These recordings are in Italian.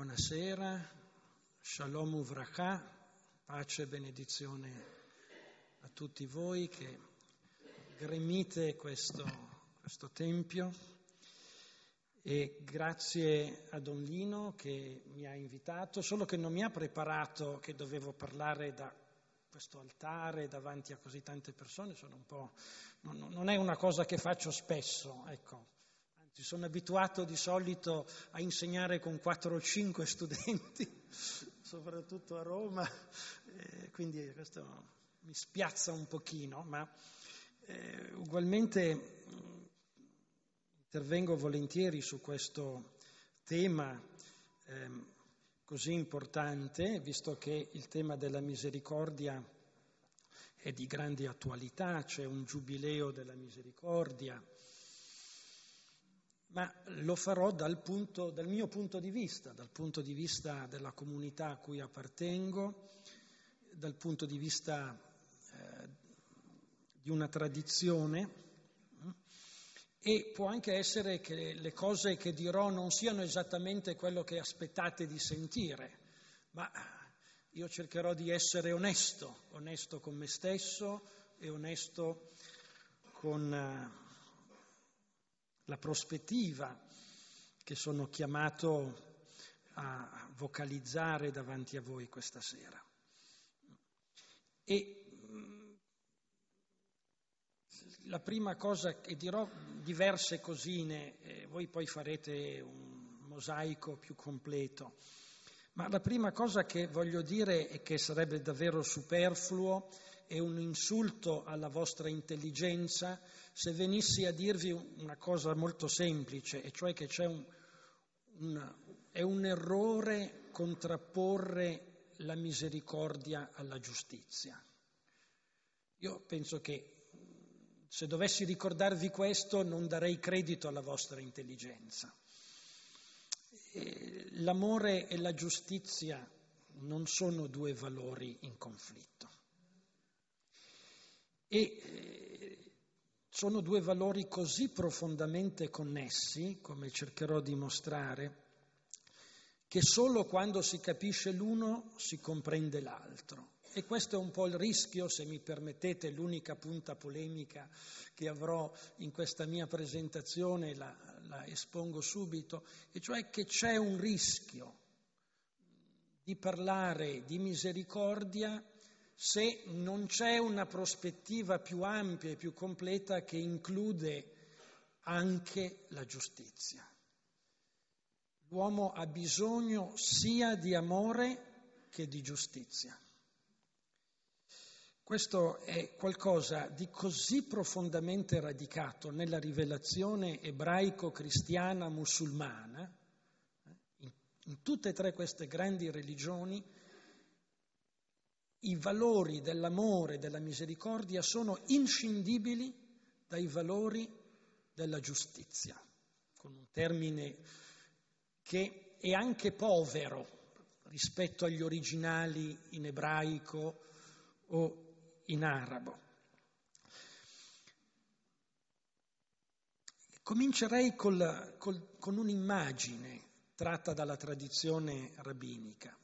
Buonasera, shalom uvracha, pace e benedizione a tutti voi che gremite questo, questo tempio e grazie a Don Lino che mi ha invitato, solo che non mi ha preparato che dovevo parlare da questo altare davanti a così tante persone, sono un po', non, non è una cosa che faccio spesso, ecco. Ci sono abituato di solito a insegnare con 4 o 5 studenti, soprattutto a Roma, eh, quindi questo mi spiazza un pochino, ma eh, ugualmente mm, intervengo volentieri su questo tema eh, così importante, visto che il tema della misericordia è di grande attualità, c'è un giubileo della misericordia ma lo farò dal, punto, dal, mio punto di vista, dal punto di vista della comunità a cui appartengo, dal punto di vista eh, di una tradizione mm, e può anche essere che le cose che dirò non siano esattamente quello che aspettate di sentire, ma io cercherò di essere onesto, onesto con me stesso e onesto con... Eh, la prospettiva che sono chiamato a vocalizzare davanti a voi questa sera. E mm, la prima cosa che dirò, diverse cosine, eh, voi poi farete un mosaico più completo, ma la prima cosa che voglio dire e che sarebbe davvero superfluo è un insulto alla vostra intelligenza se venissi a dirvi una cosa molto semplice, e cioè che un, una, è un errore contrapporre la misericordia alla giustizia. Io penso che se dovessi ricordarvi questo non darei credito alla vostra intelligenza. L'amore e la giustizia non sono due valori in conflitto. E eh, sono due valori così profondamente connessi, come cercherò di mostrare, che solo quando si capisce l'uno si comprende l'altro. E questo è un po' il rischio, se mi permettete, l'unica punta polemica che avrò in questa mia presentazione, la, la espongo subito, e cioè che c'è un rischio di parlare di misericordia se non c'è una prospettiva più ampia e più completa che include anche la giustizia. L'uomo ha bisogno sia di amore che di giustizia. Questo è qualcosa di così profondamente radicato nella rivelazione ebraico-cristiana-musulmana, eh, in tutte e tre queste grandi religioni, i valori dell'amore e della misericordia sono inscindibili dai valori della giustizia, con un termine che è anche povero rispetto agli originali in ebraico o in arabo. Comincerei col, col, con un'immagine tratta dalla tradizione rabbinica.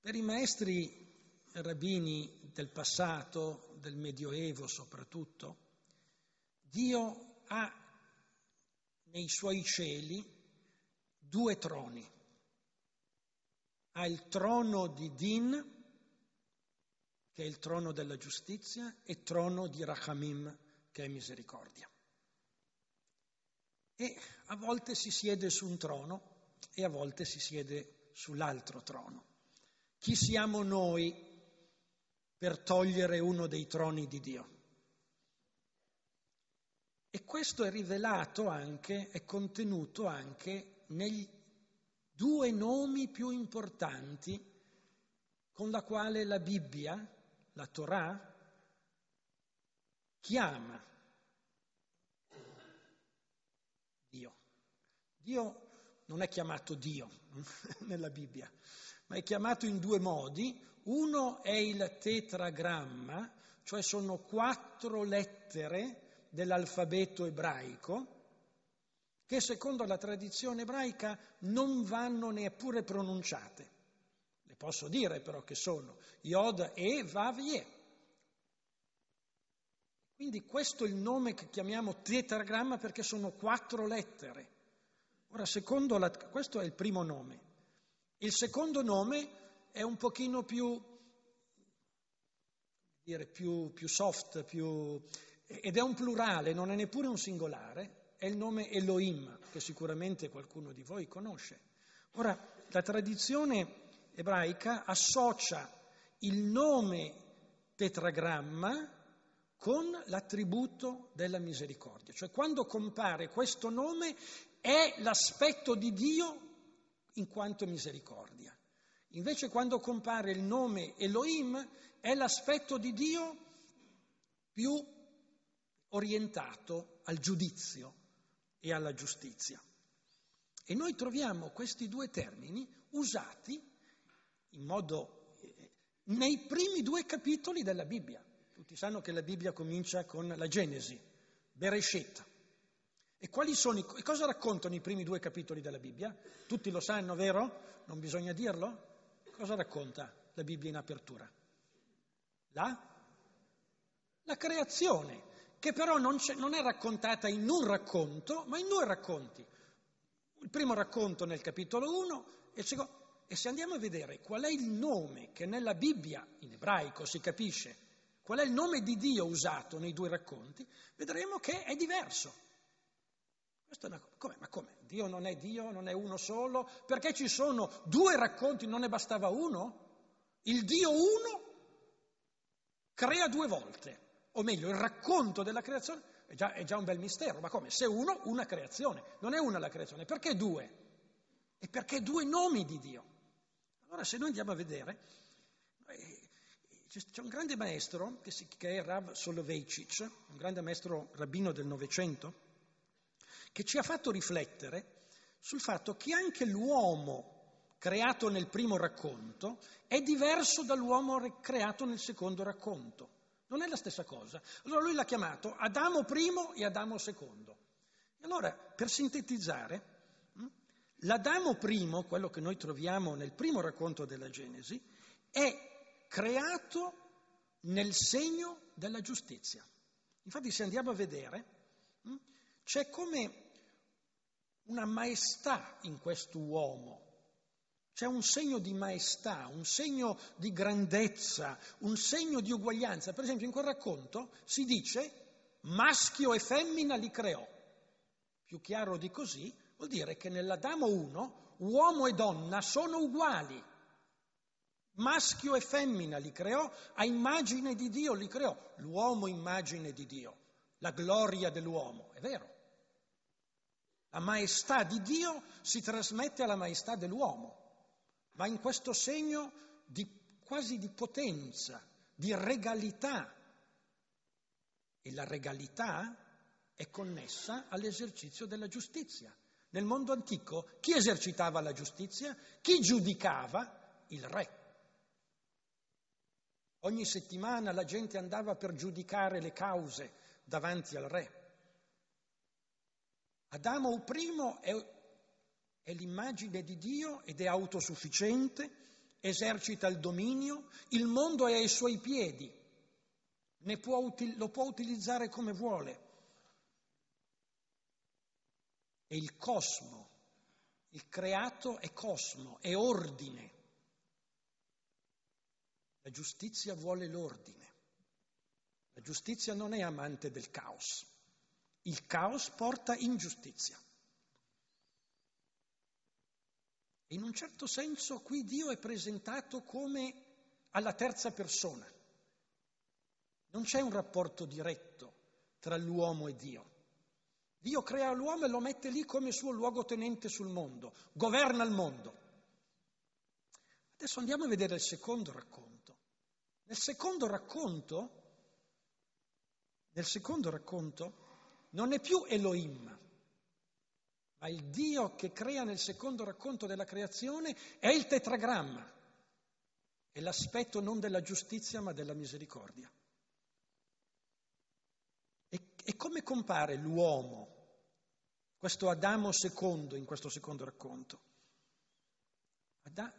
Per i maestri rabbini del passato, del Medioevo soprattutto, Dio ha nei suoi cieli due troni. Ha il trono di Din, che è il trono della giustizia, e trono di Rachamim, che è misericordia. E a volte si siede su un trono e a volte si siede sull'altro trono. Chi siamo noi per togliere uno dei troni di Dio. E questo è rivelato anche, è contenuto anche nei due nomi più importanti con la quale la Bibbia, la Torah, chiama Dio. Dio non è chiamato Dio nella Bibbia, ma è chiamato in due modi, uno è il tetragramma, cioè sono quattro lettere dell'alfabeto ebraico, che secondo la tradizione ebraica non vanno neppure pronunciate. Le posso dire però che sono Yod e Vav Ye. Quindi questo è il nome che chiamiamo tetragramma perché sono quattro lettere. Ora, secondo la, questo è il primo nome. Il secondo nome è un pochino più, dire, più, più soft, più, ed è un plurale, non è neppure un singolare, è il nome Elohim, che sicuramente qualcuno di voi conosce. Ora, la tradizione ebraica associa il nome tetragramma con l'attributo della misericordia. Cioè quando compare questo nome è l'aspetto di Dio in quanto misericordia. Invece quando compare il nome Elohim è l'aspetto di Dio più orientato al giudizio e alla giustizia. E noi troviamo questi due termini usati in modo eh, nei primi due capitoli della Bibbia. Tutti sanno che la Bibbia comincia con la Genesi, Bereshet. E quali sono, cosa raccontano i primi due capitoli della Bibbia? Tutti lo sanno, vero? Non bisogna dirlo? cosa racconta la Bibbia in apertura? La? La creazione, che però non, non è raccontata in un racconto, ma in due racconti. Il primo racconto nel capitolo 1 e il secondo. E se andiamo a vedere qual è il nome che nella Bibbia, in ebraico si capisce, qual è il nome di Dio usato nei due racconti, vedremo che è diverso. Una, come, ma come? Dio non è Dio, non è uno solo? Perché ci sono due racconti, non ne bastava uno? Il Dio uno crea due volte, o meglio, il racconto della creazione è già, è già un bel mistero, ma come? Se uno, una creazione, non è una la creazione, perché due? E perché due nomi di Dio? Allora se noi andiamo a vedere, eh, c'è un grande maestro che, si, che è Rav Soloveitchik, un grande maestro rabbino del Novecento, che ci ha fatto riflettere sul fatto che anche l'uomo creato nel primo racconto è diverso dall'uomo creato nel secondo racconto. Non è la stessa cosa. Allora lui l'ha chiamato Adamo primo e Adamo secondo. E allora, per sintetizzare, hm, l'Adamo primo, quello che noi troviamo nel primo racconto della Genesi, è creato nel segno della giustizia. Infatti, se andiamo a vedere, hm, c'è come una maestà in quest'uomo. C'è un segno di maestà, un segno di grandezza, un segno di uguaglianza. Per esempio in quel racconto si dice maschio e femmina li creò. Più chiaro di così vuol dire che nell'Adamo 1 uomo e donna sono uguali. Maschio e femmina li creò, a immagine di Dio li creò. L'uomo immagine di Dio, la gloria dell'uomo, è vero. La maestà di Dio si trasmette alla maestà dell'uomo, ma in questo segno di, quasi di potenza, di regalità. E la regalità è connessa all'esercizio della giustizia. Nel mondo antico chi esercitava la giustizia? Chi giudicava? Il re. Ogni settimana la gente andava per giudicare le cause davanti al re. Adamo I è, è l'immagine di Dio ed è autosufficiente, esercita il dominio, il mondo è ai suoi piedi, può, lo può utilizzare come vuole. E il cosmo, il creato è cosmo, è ordine. La giustizia vuole l'ordine. La giustizia non è amante del caos. Il caos porta ingiustizia. In un certo senso qui Dio è presentato come alla terza persona. Non c'è un rapporto diretto tra l'uomo e Dio. Dio crea l'uomo e lo mette lì come suo luogotenente sul mondo, governa il mondo. Adesso andiamo a vedere il secondo racconto. Nel secondo racconto, nel secondo racconto non è più Elohim, ma il Dio che crea nel secondo racconto della creazione è il tetragramma, è l'aspetto non della giustizia ma della misericordia. E, e come compare l'uomo, questo Adamo secondo in questo secondo racconto? Adà,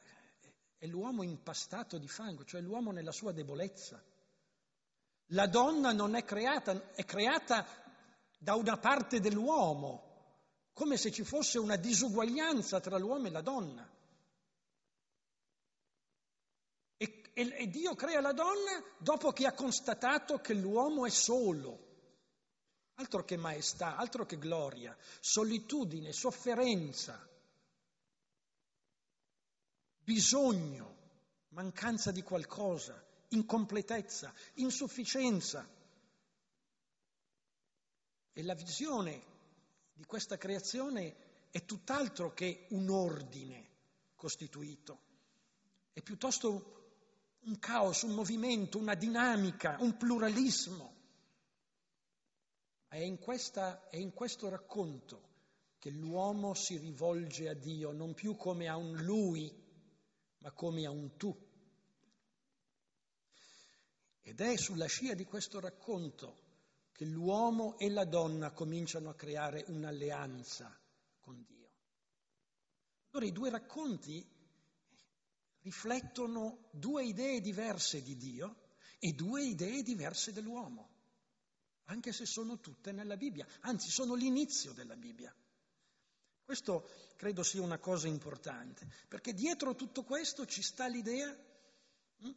è l'uomo impastato di fango, cioè l'uomo nella sua debolezza. La donna non è creata, è creata da una parte dell'uomo, come se ci fosse una disuguaglianza tra l'uomo e la donna. E, e, e Dio crea la donna dopo che ha constatato che l'uomo è solo. Altro che maestà, altro che gloria, solitudine, sofferenza, bisogno, mancanza di qualcosa, incompletezza, insufficienza. E la visione di questa creazione è tutt'altro che un ordine costituito, è piuttosto un caos, un movimento, una dinamica, un pluralismo. È in, questa, è in questo racconto che l'uomo si rivolge a Dio non più come a un lui, ma come a un tu. Ed è sulla scia di questo racconto che l'uomo e la donna cominciano a creare un'alleanza con Dio. Allora i due racconti riflettono due idee diverse di Dio e due idee diverse dell'uomo, anche se sono tutte nella Bibbia, anzi sono l'inizio della Bibbia. Questo credo sia una cosa importante, perché dietro tutto questo ci sta l'idea hm,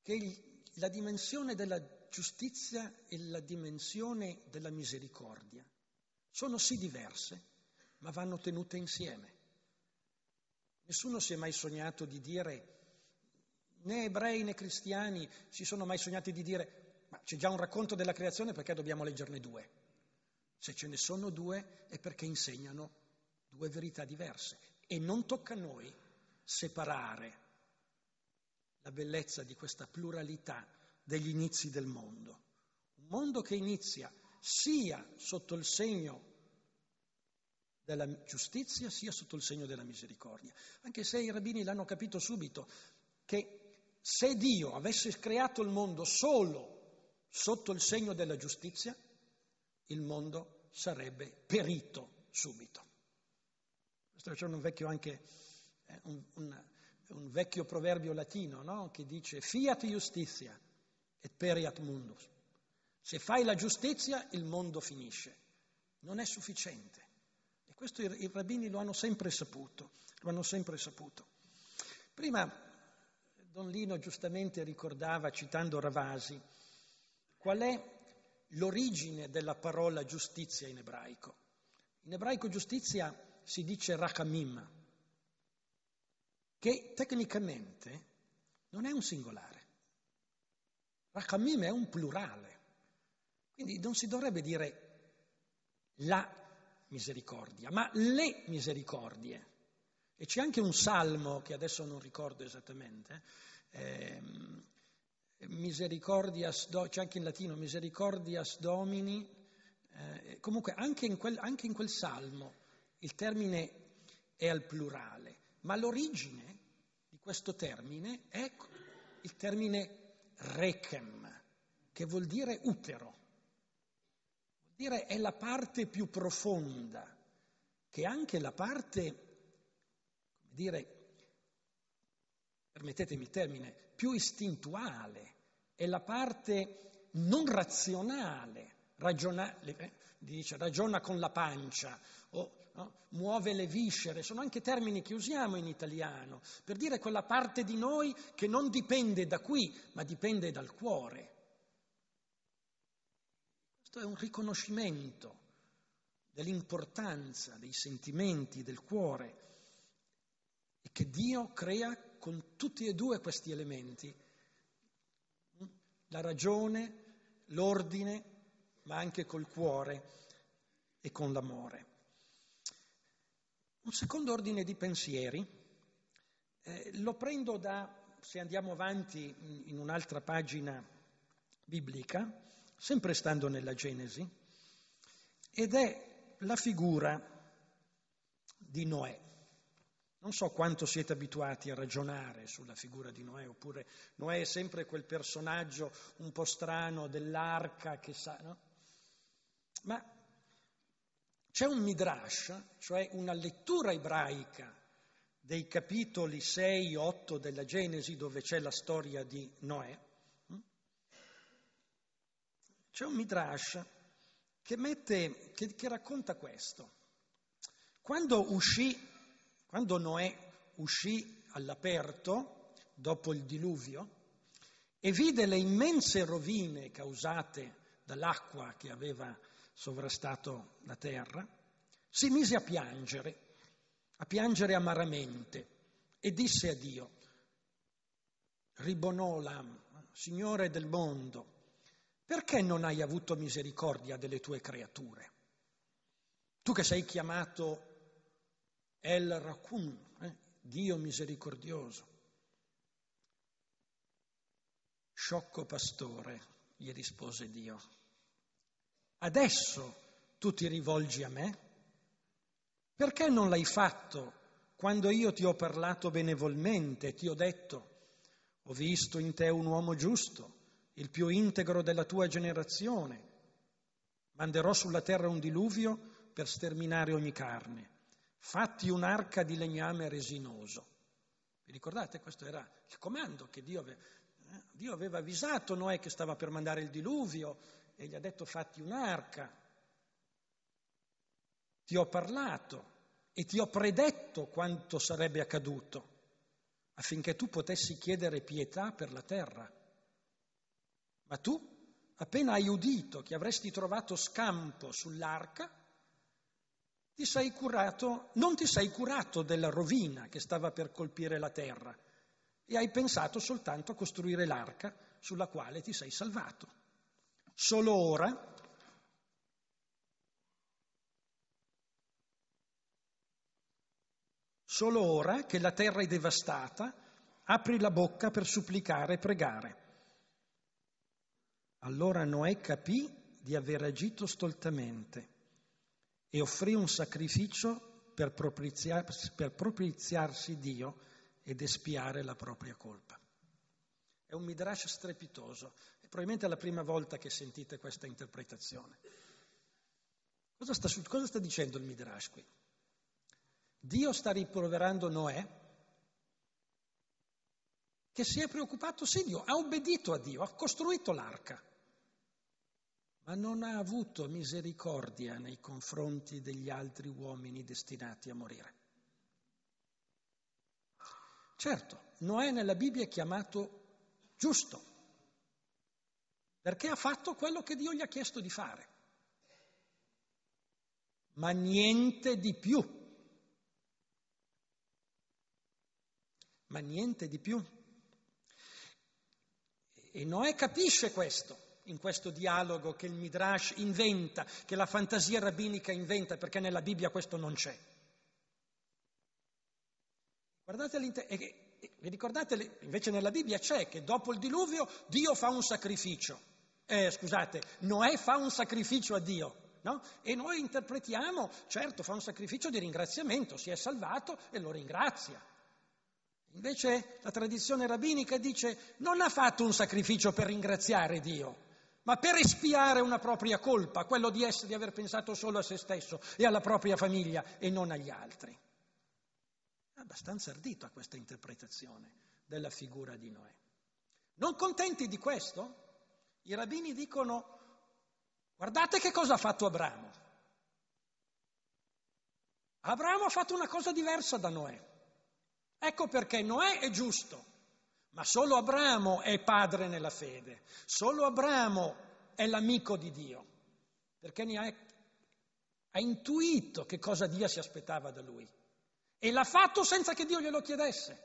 che la dimensione della giustizia e la dimensione della misericordia sono sì diverse, ma vanno tenute insieme. Nessuno si è mai sognato di dire, né ebrei né cristiani si sono mai sognati di dire, ma c'è già un racconto della creazione perché dobbiamo leggerne due. Se ce ne sono due è perché insegnano due verità diverse e non tocca a noi separare la bellezza di questa pluralità degli inizi del mondo. Un mondo che inizia sia sotto il segno della giustizia sia sotto il segno della misericordia. Anche se i rabbini l'hanno capito subito che se Dio avesse creato il mondo solo sotto il segno della giustizia, il mondo sarebbe perito subito. Questo c'è un vecchio, anche, eh, un, un, un vecchio proverbio latino no? che dice fiat justitia, et periat mundus. Se fai la giustizia, il mondo finisce. Non è sufficiente. E questo i, rabbini lo hanno sempre saputo, lo hanno sempre saputo. Prima Don Lino giustamente ricordava, citando Ravasi, qual è l'origine della parola giustizia in ebraico. In ebraico giustizia si dice rachamim, che tecnicamente non è un singolare. Rachamim è un plurale, quindi non si dovrebbe dire la misericordia, ma le misericordie. E c'è anche un salmo che adesso non ricordo esattamente, eh, misericordias, do, c'è anche in latino misericordias domini, eh, comunque anche in, quel, anche in quel salmo il termine è al plurale, ma l'origine di questo termine è il termine rechem, che vuol dire utero. Vuol dire è la parte più profonda, che è anche la parte, come dire, permettetemi il termine, più istintuale, è la parte non razionale, ragiona, eh, dice ragiona con la pancia o no? muove le viscere, sono anche termini che usiamo in italiano per dire quella parte di noi che non dipende da qui, ma dipende dal cuore. Questo è un riconoscimento dell'importanza dei sentimenti del cuore e che Dio crea con tutti e due questi elementi, la ragione, l'ordine, ma anche col cuore e con l'amore. Un secondo ordine di pensieri eh, lo prendo da, se andiamo avanti in un'altra pagina biblica, sempre stando nella Genesi, ed è la figura di Noè. Non so quanto siete abituati a ragionare sulla figura di Noè, oppure Noè è sempre quel personaggio un po' strano dell'arca che sa, no? Ma c'è un midrash, cioè una lettura ebraica dei capitoli 6-8 della Genesi dove c'è la storia di Noè. Mm? C'è un midrash che, mette, che, che racconta questo. Quando uscì, quando Noè uscì all'aperto dopo il diluvio e vide le immense rovine causate dall'acqua che aveva sovrastato la terra, si mise a piangere, a piangere amaramente e disse a Dio, Ribonolam, Signore del mondo, perché non hai avuto misericordia delle tue creature? Tu che sei chiamato El Rakun, eh, Dio misericordioso. Sciocco pastore, gli rispose Dio, adesso tu ti rivolgi a me? Perché non l'hai fatto quando io ti ho parlato benevolmente, ti ho detto, ho visto in te un uomo giusto, il più integro della tua generazione, manderò sulla terra un diluvio per sterminare ogni carne, fatti un'arca di legname resinoso. Vi ricordate? Questo era il comando che Dio aveva, Dio aveva avvisato Noè che stava per mandare il diluvio e gli ha detto fatti un'arca, ti ho parlato e ti ho predetto quanto sarebbe accaduto affinché tu potessi chiedere pietà per la terra. Ma tu, appena hai udito che avresti trovato scampo sull'arca, ti sei curato, non ti sei curato della rovina che stava per colpire la terra e hai pensato soltanto a costruire l'arca sulla quale ti sei salvato. Solo ora, solo ora che la terra è devastata, apri la bocca per supplicare e pregare. Allora Noè capì di aver agito stoltamente e offrì un sacrificio per propiziarsi, per propiziarsi Dio ed espiare la propria colpa. È un midrash strepitoso. Probabilmente è la prima volta che sentite questa interpretazione. Cosa sta, cosa sta dicendo il Midrash qui? Dio sta riproverando Noè che si è preoccupato, sì Dio, ha obbedito a Dio, ha costruito l'arca, ma non ha avuto misericordia nei confronti degli altri uomini destinati a morire. Certo, Noè nella Bibbia è chiamato giusto, perché ha fatto quello che Dio gli ha chiesto di fare. Ma niente di più. Ma niente di più. E Noè capisce questo in questo dialogo che il Midrash inventa, che la fantasia rabbinica inventa, perché nella Bibbia questo non c'è. Guardate all'interno, vi ricordate, invece nella Bibbia c'è che dopo il diluvio Dio fa un sacrificio eh, scusate, Noè fa un sacrificio a Dio. No? E noi interpretiamo, certo, fa un sacrificio di ringraziamento, si è salvato e lo ringrazia. Invece la tradizione rabbinica dice non ha fatto un sacrificio per ringraziare Dio, ma per espiare una propria colpa, quello di, essere, di aver pensato solo a se stesso e alla propria famiglia e non agli altri. Abbastanza ardito questa interpretazione della figura di Noè. Non contenti di questo, i rabbini dicono, guardate che cosa ha fatto Abramo. Abramo ha fatto una cosa diversa da Noè. Ecco perché Noè è giusto, ma solo Abramo è padre nella fede, solo Abramo è l'amico di Dio, perché ha intuito che cosa Dio si aspettava da lui e l'ha fatto senza che Dio glielo chiedesse.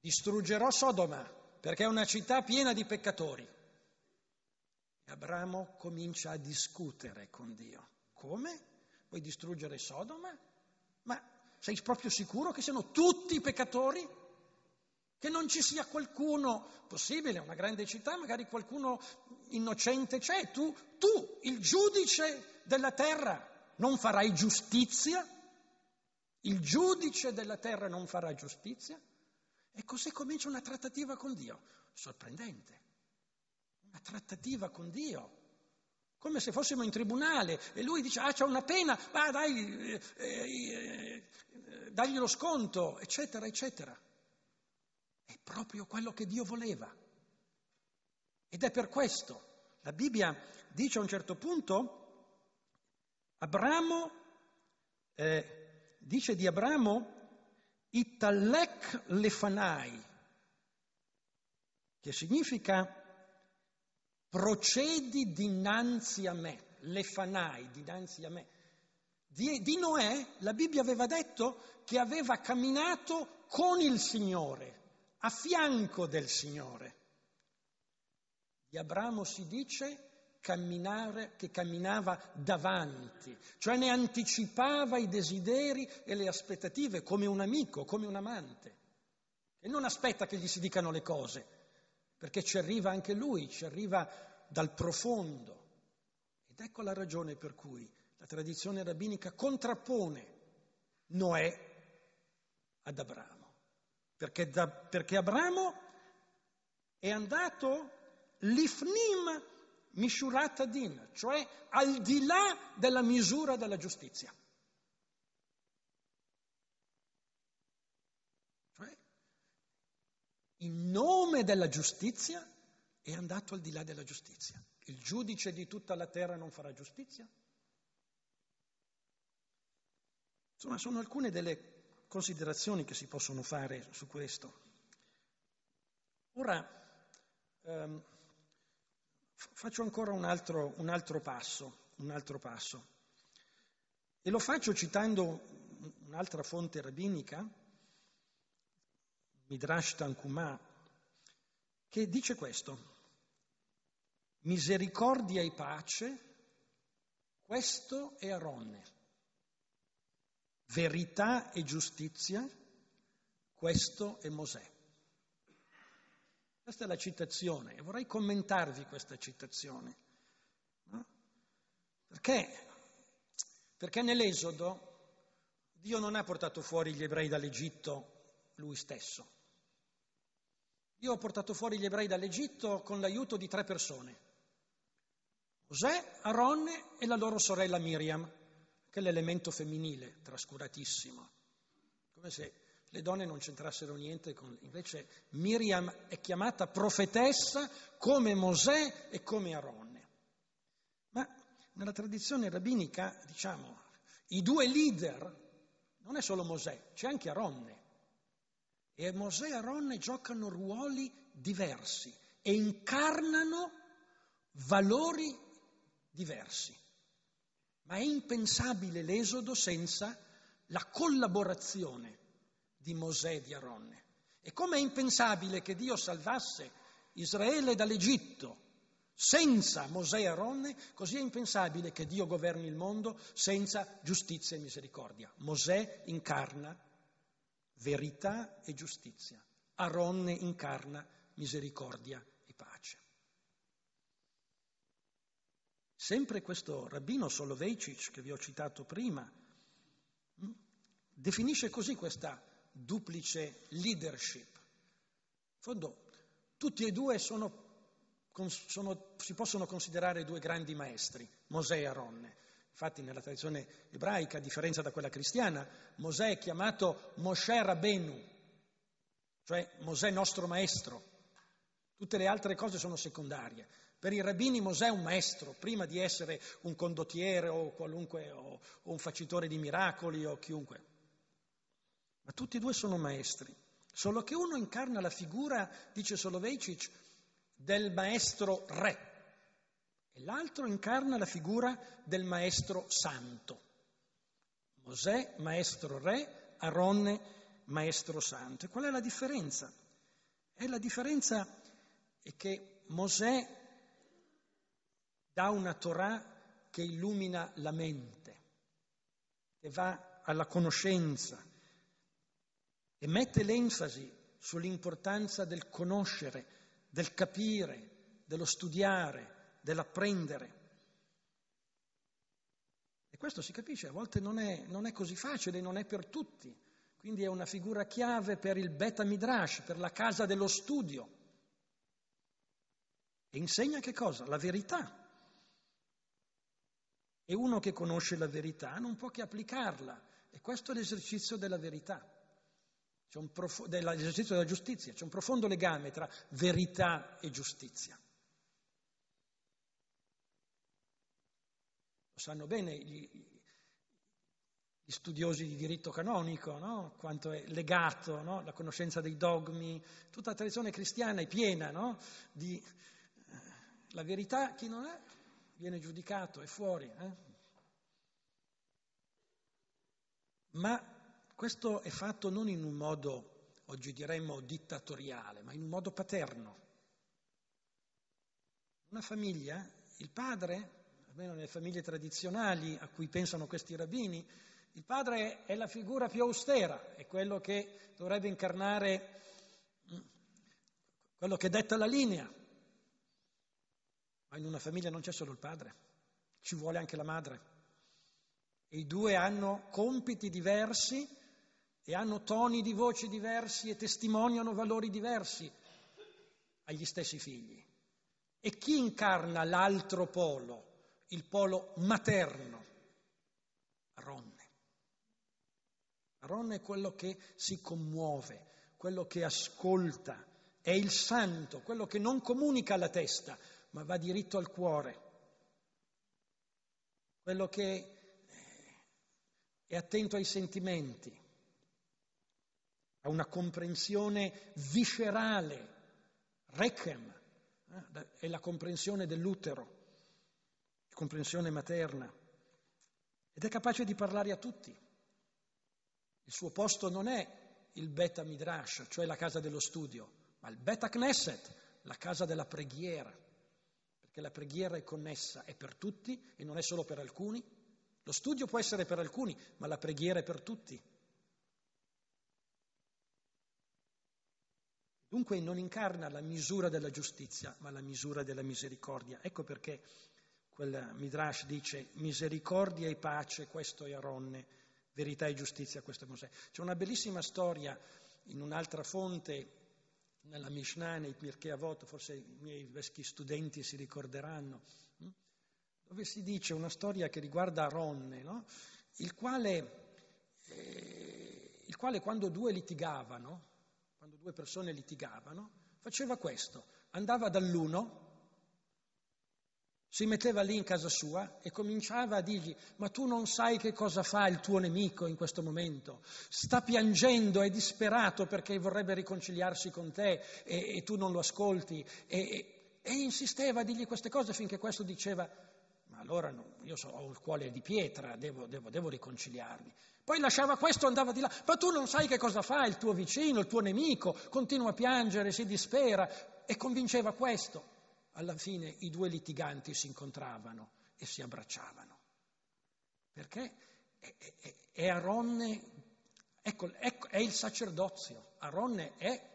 Distruggerò Sodoma, perché è una città piena di peccatori. Abramo comincia a discutere con Dio. Come? Vuoi distruggere Sodoma? Ma sei proprio sicuro che siano tutti peccatori? Che non ci sia qualcuno, possibile, una grande città, magari qualcuno innocente c'è, tu, tu, il giudice della terra, non farai giustizia? Il giudice della terra non farà giustizia? E così comincia una trattativa con Dio. Sorprendente. Una trattativa con Dio. Come se fossimo in tribunale e lui dice, ah c'è una pena, va dai, eh, eh, eh, dagli lo sconto, eccetera, eccetera. È proprio quello che Dio voleva. Ed è per questo. La Bibbia dice a un certo punto, Abramo, eh, dice di Abramo, Italek lefanai, che significa procedi dinanzi a me, lefanai, dinanzi a me. Di, di, Noè la Bibbia aveva detto che aveva camminato con il Signore, a fianco del Signore. Di Abramo si dice camminare, che camminava davanti, cioè ne anticipava i desideri e le aspettative come un amico, come un amante, e non aspetta che gli si dicano le cose, perché ci arriva anche lui, ci arriva dal profondo. Ed ecco la ragione per cui la tradizione rabbinica contrappone Noè ad Abramo, perché, da, perché Abramo è andato l'ifnim Mishurat Adin, cioè al di là della misura della giustizia. Cioè, in nome della giustizia è andato al di là della giustizia. Il giudice di tutta la terra non farà giustizia? Insomma, sono alcune delle considerazioni che si possono fare su questo. Ora, ehm, Faccio ancora un altro, un altro, passo, un altro passo. E lo faccio citando un'altra fonte rabbinica, Midrash Tankumah, che dice questo, misericordia e pace, questo è Aronne, verità e giustizia, questo è Mosè. Questa è la citazione e vorrei commentarvi questa citazione. No? Perché? Perché nell'Esodo Dio non ha portato fuori gli ebrei dall'Egitto lui stesso. Dio ha portato fuori gli ebrei dall'Egitto con l'aiuto di tre persone. Mosè, Aaron e la loro sorella Miriam, che è l'elemento femminile trascuratissimo. Come se le donne non c'entrassero niente con... Invece Miriam è chiamata profetessa come Mosè e come Aronne. Ma nella tradizione rabbinica, diciamo, i due leader non è solo Mosè, c'è anche Aronne. E Mosè e Aronne giocano ruoli diversi e incarnano valori diversi. Ma è impensabile l'esodo senza la collaborazione di Mosè e di Aronne. E come è impensabile che Dio salvasse Israele dall'Egitto senza Mosè e Aronne, così è impensabile che Dio governi il mondo senza giustizia e misericordia. Mosè incarna verità e giustizia, Aronne incarna misericordia e pace. Sempre questo rabbino Soloveitchik che vi ho citato prima definisce così questa duplice leadership. In fondo, tutti e due sono, sono, si possono considerare due grandi maestri, Mosè e Aronne. Infatti nella tradizione ebraica, a differenza da quella cristiana, Mosè è chiamato Moshe Rabenu, cioè Mosè nostro maestro. Tutte le altre cose sono secondarie. Per i rabbini Mosè è un maestro, prima di essere un condottiere o, o, o un facitore di miracoli o chiunque ma tutti e due sono maestri, solo che uno incarna la figura, dice Soloveitchik, del maestro re e l'altro incarna la figura del maestro santo. Mosè, maestro re, Aronne, maestro santo. E qual è la differenza? E eh, la differenza è che Mosè dà una Torah che illumina la mente, che va alla conoscenza, e mette l'enfasi sull'importanza del conoscere, del capire, dello studiare, dell'apprendere. E questo si capisce, a volte non è, non è così facile, non è per tutti. Quindi è una figura chiave per il Beta Midrash, per la casa dello studio. E insegna che cosa? La verità. E uno che conosce la verità non può che applicarla. E questo è l'esercizio della verità prof... dell'esercizio della giustizia, c'è un profondo legame tra verità e giustizia. Lo sanno bene gli, gli studiosi di diritto canonico, no? quanto è legato no? la conoscenza dei dogmi, tutta la tradizione cristiana è piena no? di eh, la verità, chi non è viene giudicato, è fuori. Eh? Ma questo è fatto non in un modo, oggi diremmo, dittatoriale, ma in un modo paterno. Una famiglia, il padre, almeno nelle famiglie tradizionali a cui pensano questi rabbini, il padre è la figura più austera, è quello che dovrebbe incarnare mm, quello che detta la linea. Ma in una famiglia non c'è solo il padre, ci vuole anche la madre. E i due hanno compiti diversi e hanno toni di voce diversi e testimoniano valori diversi agli stessi figli. E chi incarna l'altro polo, il polo materno? Ronne. Ronne è quello che si commuove, quello che ascolta, è il santo, quello che non comunica alla testa, ma va diritto al cuore, quello che eh, è attento ai sentimenti a una comprensione viscerale. Rechem eh, è la comprensione dell'utero, comprensione materna, ed è capace di parlare a tutti. Il suo posto non è il Beta Midrash, cioè la casa dello studio, ma il Beta Knesset, la casa della preghiera, perché la preghiera è connessa, è per tutti e non è solo per alcuni. Lo studio può essere per alcuni, ma la preghiera è per tutti. Dunque non incarna la misura della giustizia, ma la misura della misericordia. Ecco perché quel Midrash dice misericordia e pace, questo è Aronne, verità e giustizia, questo è Mosè. C'è una bellissima storia in un'altra fonte, nella Mishnah, nei Pirkei Avot, forse i miei veschi studenti si ricorderanno, hm? dove si dice una storia che riguarda Aronne, no? il, quale, eh, il quale quando due litigavano, quando due persone litigavano, faceva questo, andava dall'uno, si metteva lì in casa sua e cominciava a dirgli, ma tu non sai che cosa fa il tuo nemico in questo momento, sta piangendo, è disperato perché vorrebbe riconciliarsi con te e, e tu non lo ascolti. E, e, e insisteva a dirgli queste cose finché questo diceva, allora no, io so, ho il cuore di pietra, devo, devo, devo riconciliarmi. Poi lasciava questo, andava di là, ma tu non sai che cosa fa il tuo vicino, il tuo nemico, continua a piangere, si dispera e convinceva questo. Alla fine i due litiganti si incontravano e si abbracciavano. Perché è Aronne, ecco, ecco, è il sacerdozio, Aronne è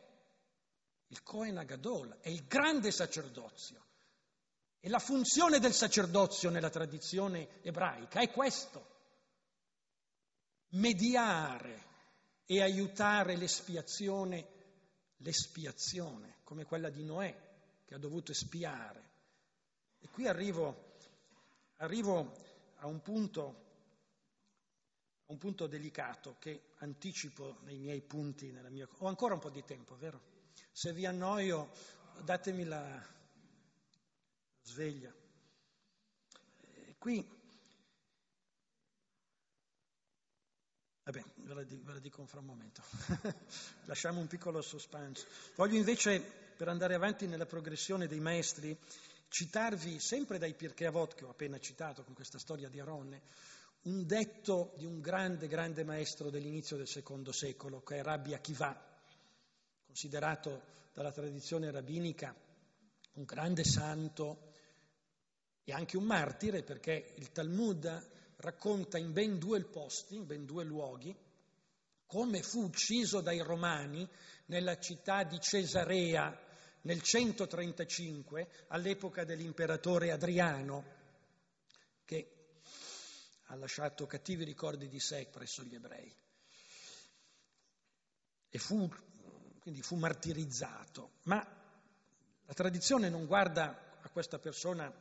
il Kohen Agadol, è il grande sacerdozio. E la funzione del sacerdozio nella tradizione ebraica è questo, mediare e aiutare l'espiazione, l'espiazione come quella di Noè che ha dovuto espiare. E qui arrivo, arrivo a, un punto, a un punto delicato che anticipo nei miei punti, mia... ho ancora un po' di tempo, vero? Se vi annoio datemi la, sveglia. E eh, qui, vabbè, ve la, dico, ve la dico fra un momento, lasciamo un piccolo suspense. Voglio invece, per andare avanti nella progressione dei maestri, citarvi sempre dai Avot, che ho appena citato con questa storia di Aronne, un detto di un grande, grande maestro dell'inizio del secondo secolo, che è Rabbi Akiva, considerato dalla tradizione rabbinica un grande santo, e anche un martire perché il Talmud racconta in ben due posti, in ben due luoghi, come fu ucciso dai romani nella città di Cesarea nel 135, all'epoca dell'imperatore Adriano, che ha lasciato cattivi ricordi di sé presso gli ebrei. E fu, quindi fu martirizzato. Ma la tradizione non guarda a questa persona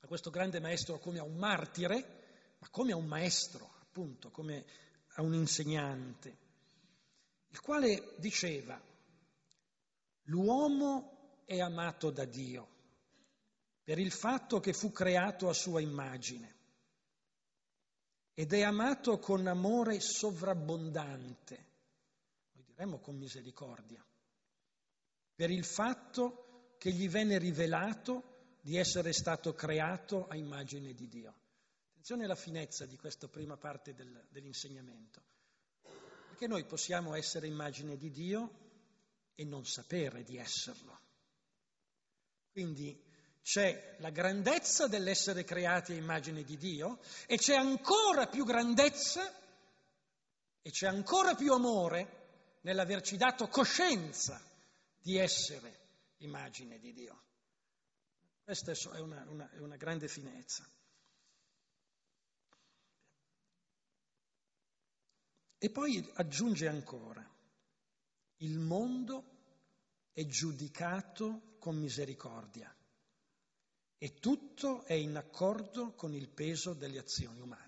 a questo grande maestro come a un martire, ma come a un maestro, appunto, come a un insegnante, il quale diceva, l'uomo è amato da Dio per il fatto che fu creato a sua immagine ed è amato con amore sovrabbondante, noi diremmo con misericordia, per il fatto che gli venne rivelato di essere stato creato a immagine di Dio. Attenzione alla finezza di questa prima parte del, dell'insegnamento, perché noi possiamo essere immagine di Dio e non sapere di esserlo. Quindi c'è la grandezza dell'essere creati a immagine di Dio e c'è ancora più grandezza e c'è ancora più amore nell'averci dato coscienza di essere immagine di Dio. Questa è una, una, una grande finezza. E poi aggiunge ancora, il mondo è giudicato con misericordia e tutto è in accordo con il peso delle azioni umane.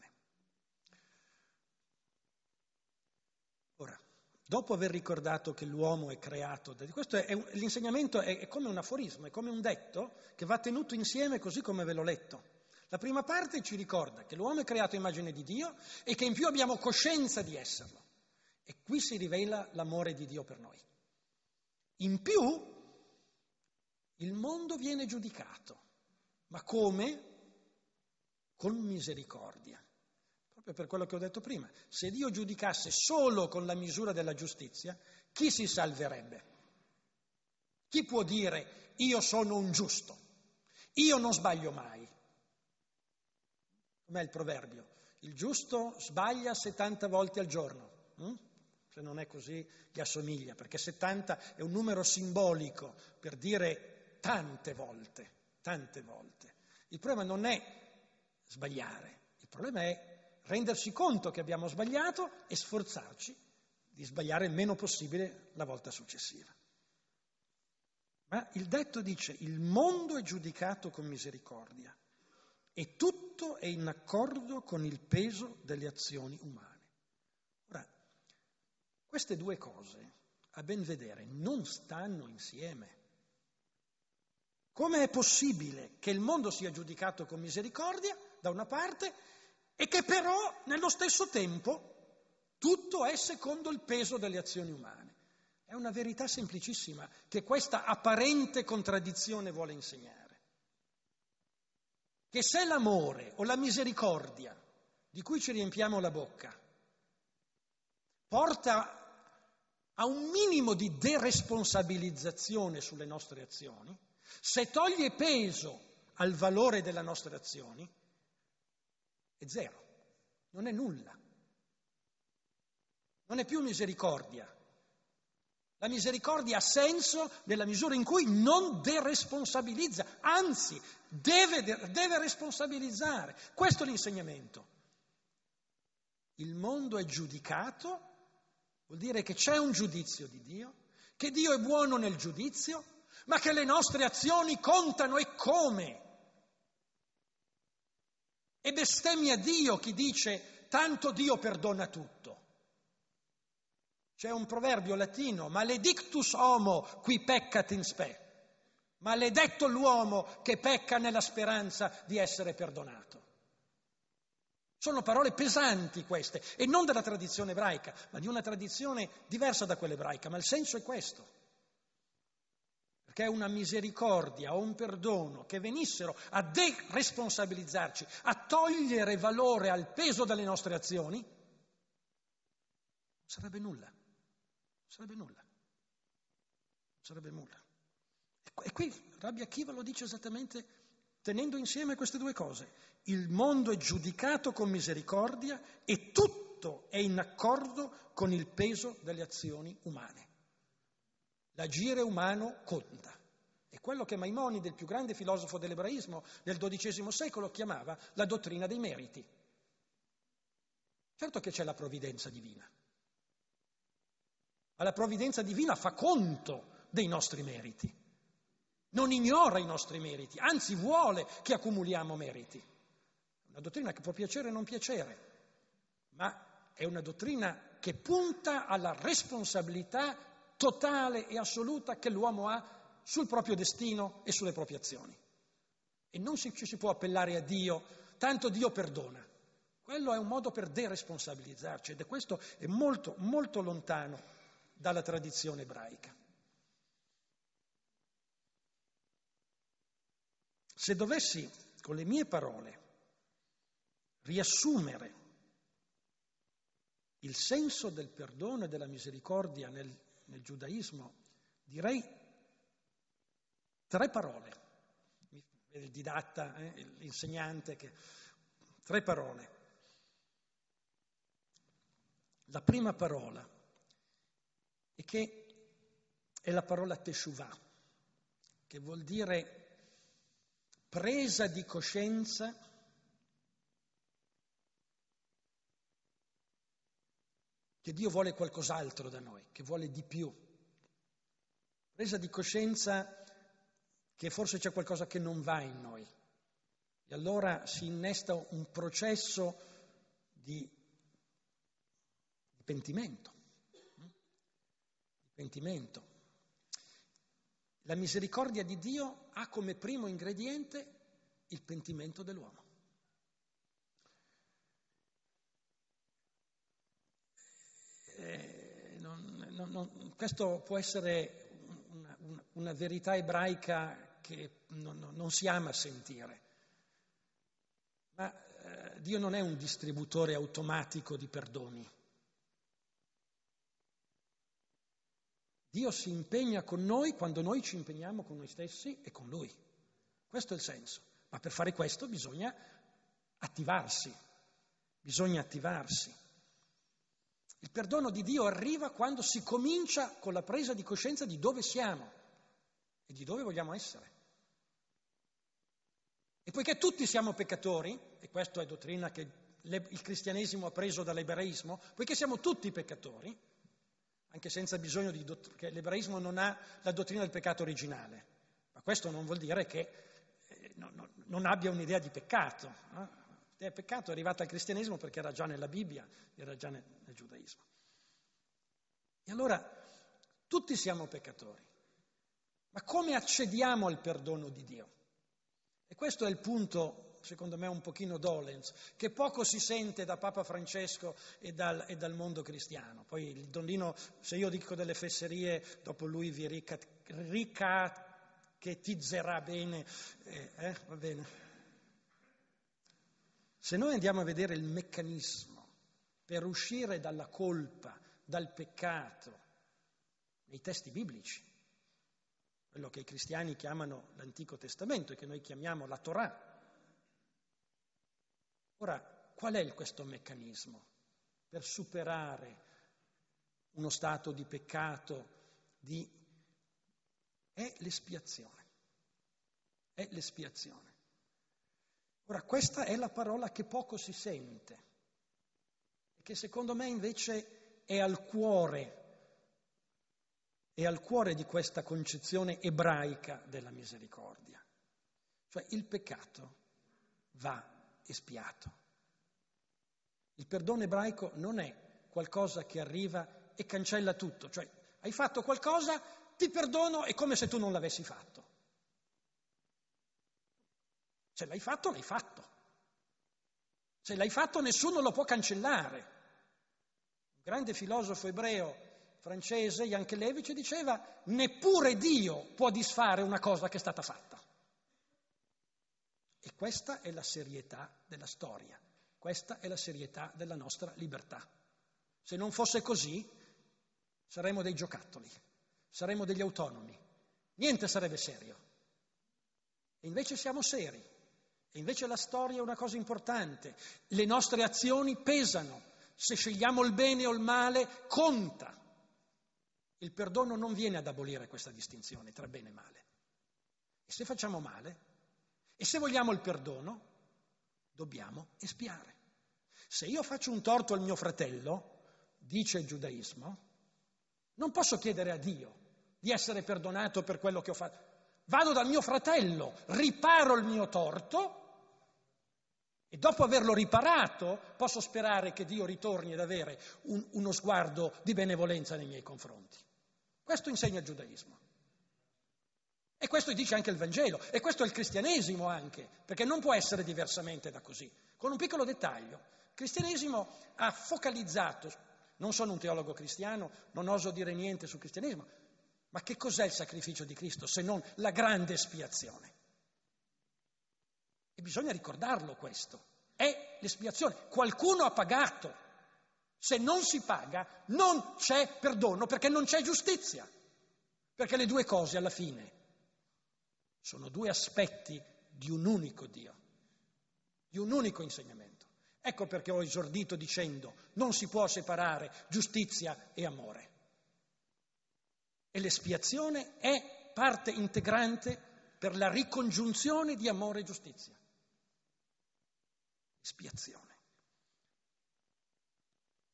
dopo aver ricordato che l'uomo è creato, questo è, è, l'insegnamento è, è come un aforisma, è come un detto che va tenuto insieme così come ve l'ho letto. La prima parte ci ricorda che l'uomo è creato immagine di Dio e che in più abbiamo coscienza di esserlo. E qui si rivela l'amore di Dio per noi. In più il mondo viene giudicato, ma come? Con misericordia per quello che ho detto prima, se Dio giudicasse solo con la misura della giustizia, chi si salverebbe? Chi può dire io sono un giusto, io non sbaglio mai? Com'è il proverbio? Il giusto sbaglia 70 volte al giorno. Hm? Se non è così gli assomiglia, perché 70 è un numero simbolico per dire tante volte, tante volte. Il problema non è sbagliare, il problema è renderci conto che abbiamo sbagliato e sforzarci di sbagliare il meno possibile la volta successiva. Ma il detto dice il mondo è giudicato con misericordia e tutto è in accordo con il peso delle azioni umane. Ora, queste due cose, a ben vedere, non stanno insieme. Come è possibile che il mondo sia giudicato con misericordia, da una parte, e che però nello stesso tempo tutto è secondo il peso delle azioni umane. È una verità semplicissima che questa apparente contraddizione vuole insegnare. Che se l'amore o la misericordia di cui ci riempiamo la bocca porta a un minimo di deresponsabilizzazione sulle nostre azioni, se toglie peso al valore delle nostre azioni, è zero, non è nulla, non è più misericordia. La misericordia ha senso nella misura in cui non deresponsabilizza, anzi deve, deve responsabilizzare. Questo è l'insegnamento. Il mondo è giudicato, vuol dire che c'è un giudizio di Dio, che Dio è buono nel giudizio, ma che le nostre azioni contano e come. E bestemmia Dio chi dice tanto Dio perdona tutto. C'è un proverbio latino, maledictus homo qui peccat in spe. Maledetto l'uomo che pecca nella speranza di essere perdonato. Sono parole pesanti queste, e non della tradizione ebraica, ma di una tradizione diversa da quella ebraica, ma il senso è questo che è una misericordia o un perdono, che venissero a deresponsabilizzarci, a togliere valore al peso delle nostre azioni, sarebbe nulla, sarebbe nulla, sarebbe nulla. E qui Rabbia Kiva lo dice esattamente tenendo insieme queste due cose. Il mondo è giudicato con misericordia e tutto è in accordo con il peso delle azioni umane. L'agire umano conta. È quello che Maimonide, il più grande filosofo dell'ebraismo del XII secolo, chiamava la dottrina dei meriti. Certo che c'è la provvidenza divina, ma la provvidenza divina fa conto dei nostri meriti, non ignora i nostri meriti, anzi vuole che accumuliamo meriti. Una dottrina che può piacere o non piacere, ma è una dottrina che punta alla responsabilità totale e assoluta che l'uomo ha sul proprio destino e sulle proprie azioni. E non ci si può appellare a Dio, tanto Dio perdona. Quello è un modo per deresponsabilizzarci ed è questo è molto, molto lontano dalla tradizione ebraica. Se dovessi, con le mie parole, riassumere il senso del perdono e della misericordia nel nel giudaismo, direi tre parole. Il didatta, eh, l'insegnante, che... tre parole. La prima parola è che è la parola teshuvah, che vuol dire presa di coscienza che Dio vuole qualcos'altro da noi, che vuole di più. Presa di coscienza che forse c'è qualcosa che non va in noi. E allora si innesta un processo di, di pentimento. Di pentimento. La misericordia di Dio ha come primo ingrediente il pentimento dell'uomo. Eh, non, non, non, questo può essere una, una, una verità ebraica che non, si ama sentire. Ma eh, Dio non è un distributore automatico di perdoni. Dio si impegna con noi quando noi ci impegniamo con noi stessi e con Lui. Questo è il senso. Ma per fare questo bisogna attivarsi, bisogna attivarsi. Il perdono di Dio arriva quando si comincia con la presa di coscienza di dove siamo e di dove vogliamo essere. E poiché tutti siamo peccatori, e questa è dottrina che il cristianesimo ha preso dall'ebraismo, poiché siamo tutti peccatori, anche senza bisogno di dott- che l'ebraismo non ha la dottrina del peccato originale, ma questo non vuol dire che eh, non abbia un'idea di peccato. no? È peccato, è arrivata al cristianesimo perché era già nella Bibbia, era già nel, nel giudaismo. E allora tutti siamo peccatori, ma come accediamo al perdono di Dio? E questo è il punto, secondo me, un pochino dolens, che poco si sente da Papa Francesco e dal, e dal mondo cristiano. Poi il Don Lino, se io dico delle fesserie, dopo lui vi ricat- ricatetizzerà bene, eh, eh, va bene. Se noi andiamo a vedere il meccanismo per uscire dalla colpa, dal peccato, nei testi biblici, quello che i cristiani chiamano l'Antico Testamento e che noi chiamiamo la Torah. Ora, qual è questo meccanismo per superare uno stato di peccato? Di... È l'espiazione. È l'espiazione. Ora, questa è la parola che poco si sente, che secondo me invece è al cuore, è al cuore di questa concezione ebraica della misericordia. Cioè il peccato va espiato. Il perdono ebraico non è qualcosa che arriva e cancella tutto, cioè hai fatto qualcosa, ti perdono, è come se tu non l'avessi fatto. Se l'hai fatto, l'hai fatto. Se l'hai fatto, nessuno lo può cancellare. Un grande filosofo ebreo francese, Jankelevich, diceva neppure Dio può disfare una cosa che è stata fatta. E questa è la serietà della storia, questa è la serietà della nostra libertà. Se non fosse così, saremmo dei giocattoli, saremmo degli autonomi, niente sarebbe serio. E invece siamo seri. E invece la storia è una cosa importante, le nostre azioni pesano, se scegliamo il bene o il male conta. Il perdono non viene ad abolire questa distinzione tra bene e male. E se facciamo male, e se vogliamo il perdono, dobbiamo espiare. Se io faccio un torto al mio fratello, dice il giudaismo, non posso chiedere a Dio di essere perdonato per quello che ho fatto. Vado dal mio fratello, riparo il mio torto e dopo averlo riparato posso sperare che Dio ritorni ad avere un, uno sguardo di benevolenza nei miei confronti. Questo insegna il giudaismo. E questo dice anche il Vangelo, e questo è il cristianesimo anche, perché non può essere diversamente da così. Con un piccolo dettaglio, il cristianesimo ha focalizzato, non sono un teologo cristiano, non oso dire niente sul cristianesimo, ma che cos'è il sacrificio di Cristo se non la grande espiazione? E bisogna ricordarlo questo. È l'espiazione. Qualcuno ha pagato. Se non si paga non c'è perdono perché non c'è giustizia. Perché le due cose alla fine sono due aspetti di un unico Dio, di un unico insegnamento. Ecco perché ho esordito dicendo non si può separare giustizia e amore. E l'espiazione è parte integrante per la ricongiunzione di amore e giustizia espiazione.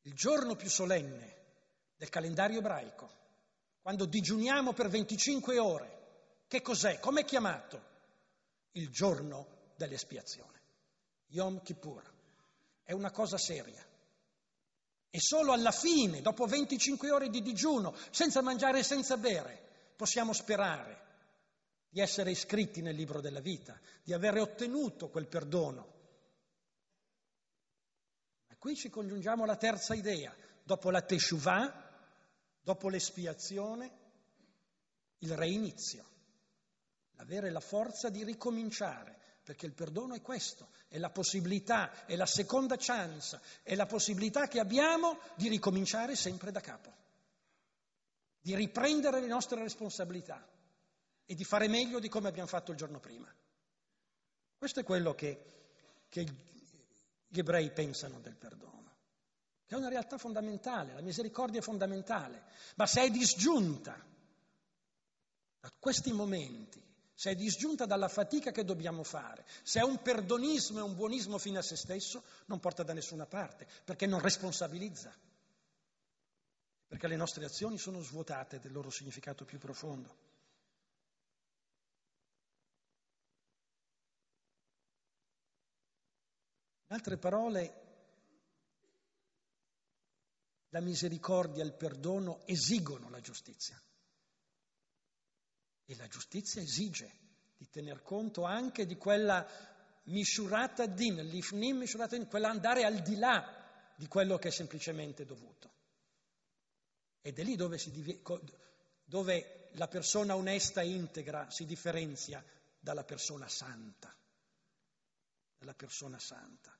Il giorno più solenne del calendario ebraico, quando digiuniamo per 25 ore, che cos'è? Com'è chiamato? Il giorno dell'espiazione. Yom Kippur. È una cosa seria. E solo alla fine, dopo 25 ore di digiuno, senza mangiare e senza bere, possiamo sperare di essere iscritti nel libro della vita, di avere ottenuto quel perdono qui ci congiungiamo alla terza idea, dopo la Teshuvah, dopo l'espiazione, il reinizio, l'avere la forza di ricominciare, perché il perdono è questo, è la possibilità, è la seconda chance, è la possibilità che abbiamo di ricominciare sempre da capo, di riprendere le nostre responsabilità e di fare meglio di come abbiamo fatto il giorno prima. Questo è quello che, che gli ebrei pensano del perdono, che è una realtà fondamentale, la misericordia è fondamentale, ma se è disgiunta da questi momenti, se è disgiunta dalla fatica che dobbiamo fare, se è un perdonismo e un buonismo fino a se stesso, non porta da nessuna parte, perché non responsabilizza, perché le nostre azioni sono svuotate del loro significato più profondo. In altre parole, la misericordia e il perdono esigono la giustizia. E la giustizia esige di tener conto anche di quella misurata din, l'ifnim misurata din, quell'andare al di là di quello che è semplicemente dovuto. Ed è lì dove, si, dove la persona onesta e integra si differenzia dalla persona santa, dalla persona santa.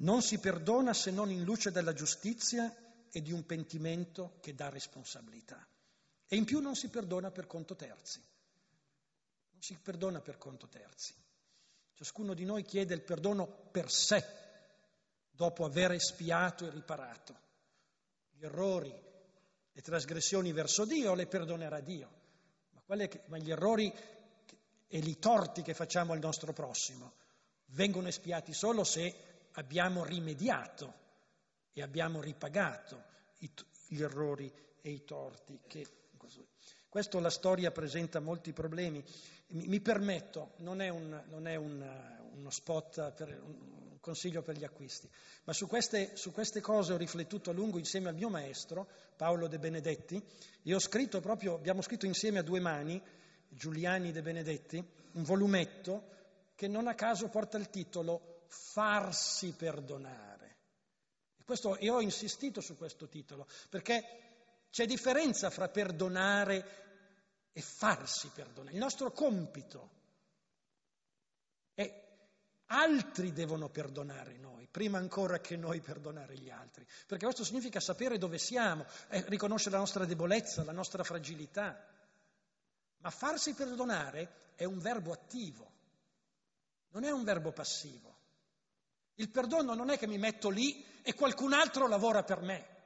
Non si perdona se non in luce della giustizia e di un pentimento che dà responsabilità. E in più non si perdona per conto terzi. Non si perdona per conto terzi. Ciascuno di noi chiede il perdono per sé, dopo aver espiato e riparato gli errori, le trasgressioni verso Dio, le perdonerà Dio. Ma, che, ma gli errori e i torti che facciamo al nostro prossimo vengono espiati solo se abbiamo rimediato e abbiamo ripagato gli errori e i torti. Che... Questo la storia presenta molti problemi. Mi, permetto, non è, un, non è un, uno spot, per, un consiglio per gli acquisti, ma su queste, su queste cose ho riflettuto a lungo insieme al mio maestro, Paolo De Benedetti, e ho scritto proprio, abbiamo scritto insieme a due mani, Giuliani De Benedetti, un volumetto che non a caso porta il titolo farsi perdonare. Questo, io ho insistito su questo titolo, perché c'è differenza fra perdonare e farsi perdonare. Il nostro compito è altri devono perdonare noi, prima ancora che noi perdonare gli altri, perché questo significa sapere dove siamo, eh, riconoscere la nostra debolezza, la nostra fragilità. Ma farsi perdonare è un verbo attivo, non è un verbo passivo. Il perdono non è che mi metto lì e qualcun altro lavora per me.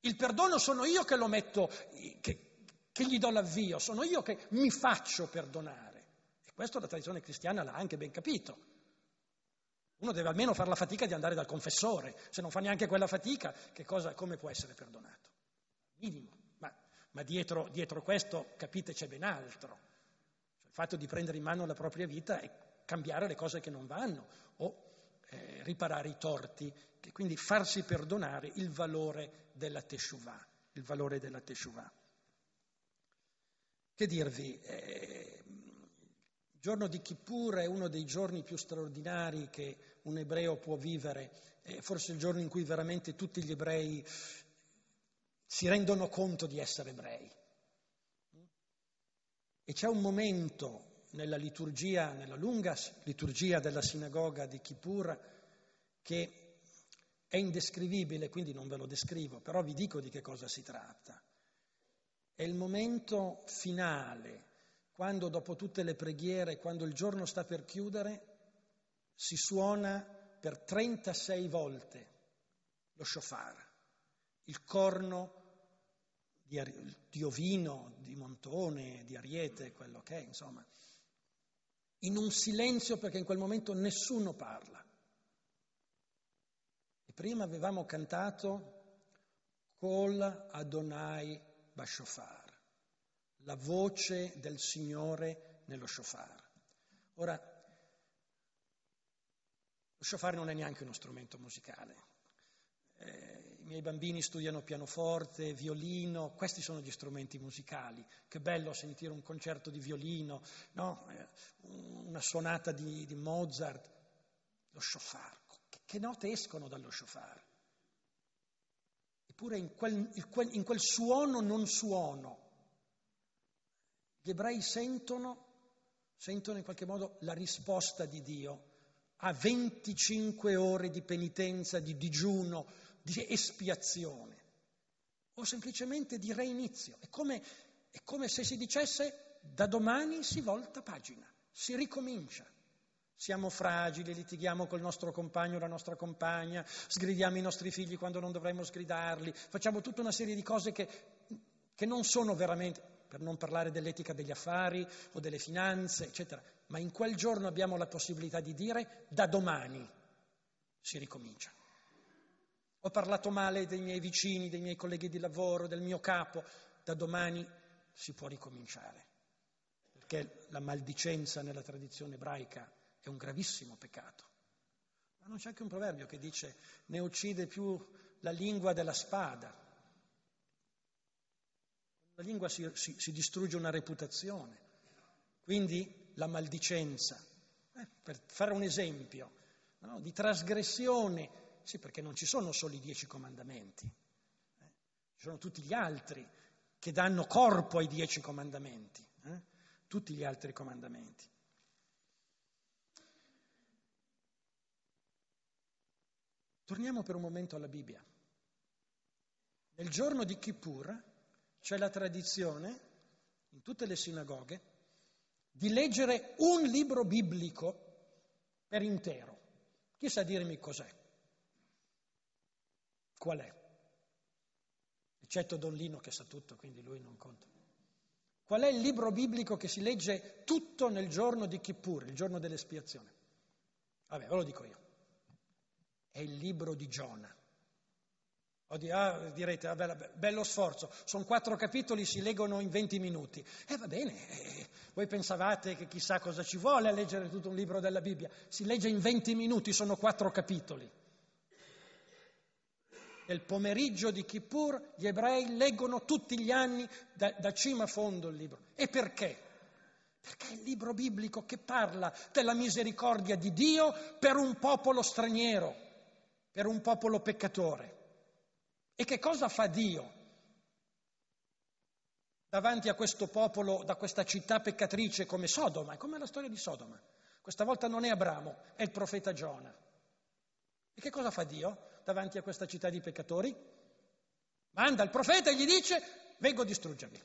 Il perdono sono io che lo metto, che, che gli do l'avvio, sono io che mi faccio perdonare. E questo la tradizione cristiana l'ha anche ben capito. Uno deve almeno fare la fatica di andare dal confessore, se non fa neanche quella fatica, cosa, come può essere perdonato? Minimo, ma, ma dietro, dietro, questo capite c'è ben altro. Cioè, il fatto di prendere in mano la propria vita e cambiare le cose che non vanno o eh, riparare i torti, quindi farsi perdonare il valore della teshuvah, il valore della teshuvah. Che dirvi, eh, il giorno di Kippur è uno dei giorni più straordinari che un ebreo può vivere, eh, forse il giorno in cui veramente tutti gli ebrei si rendono conto di essere ebrei. E c'è un momento nella liturgia, nella lunga liturgia della sinagoga di Kippur, che è indescrivibile, quindi non ve lo descrivo, però vi dico di che cosa si tratta. È il momento finale, quando dopo tutte le preghiere, quando il giorno sta per chiudere, si suona per 36 volte lo shofar, il corno di, ovino, di montone, di ariete, quello che è, insomma in un silenzio perché in quel momento nessuno parla. E prima avevamo cantato Col Adonai Bashofar, la voce del Signore nello shofar. Ora, lo shofar non è neanche uno strumento musicale. Eh, miei bambini studiano pianoforte, violino, questi sono gli strumenti musicali. Che bello sentire un concerto di violino, no? Eh, una suonata di, di, Mozart, lo shofar. Che note escono dallo shofar? Eppure in quel, in quel suono non suono. Gli ebrei sentono, sentono in qualche modo la risposta di Dio a 25 ore di penitenza, di digiuno, di espiazione o semplicemente di reinizio. È come, è come se si dicesse da domani si volta pagina, si ricomincia. Siamo fragili, litighiamo col nostro compagno o la nostra compagna, sgridiamo i nostri figli quando non dovremmo sgridarli, facciamo tutta una serie di cose che, che, non sono veramente, per non parlare dell'etica degli affari o delle finanze, eccetera, ma in quel giorno abbiamo la possibilità di dire da domani si ricomincia ho parlato male dei miei vicini, dei miei colleghi di lavoro, del mio capo, da domani si può ricominciare, perché la maldicenza nella tradizione ebraica è un gravissimo peccato. Ma non c'è anche un proverbio che dice ne uccide più la lingua della spada. La lingua si, si, si distrugge una reputazione, quindi la maldicenza. Eh, per fare un esempio no? di trasgressione sì, perché non ci sono solo i dieci comandamenti, eh? ci sono tutti gli altri che danno corpo ai dieci comandamenti, eh? tutti gli altri comandamenti. Torniamo per un momento alla Bibbia. Nel giorno di Kippur c'è la tradizione, in tutte le sinagoghe, di leggere un libro biblico per intero. Chi sa dirmi cos'è? Qual è? Eccetto Don Lino che sa tutto, quindi lui non conta. Qual è il libro biblico che si legge tutto nel giorno di Kippur, il giorno dell'espiazione? Vabbè, ve lo dico io. È il libro di Giona. Di, ah, direte, ah, bello, sforzo, sono quattro capitoli, si leggono in venti minuti. E eh, va bene, eh, voi pensavate che chissà cosa ci vuole a leggere tutto un libro della Bibbia. Si legge in venti minuti, sono quattro capitoli nel pomeriggio di Kippur gli ebrei leggono tutti gli anni da, da cima a fondo il libro. E perché? Perché è il libro biblico che parla della misericordia di Dio per un popolo straniero, per un popolo peccatore. E che cosa fa Dio davanti a questo popolo, da questa città peccatrice come Sodoma? È come la storia di Sodoma. Questa volta non è Abramo, è il profeta Giona. E che cosa fa Dio? davanti a questa città di peccatori? Manda il profeta e gli dice, vengo a distruggervi.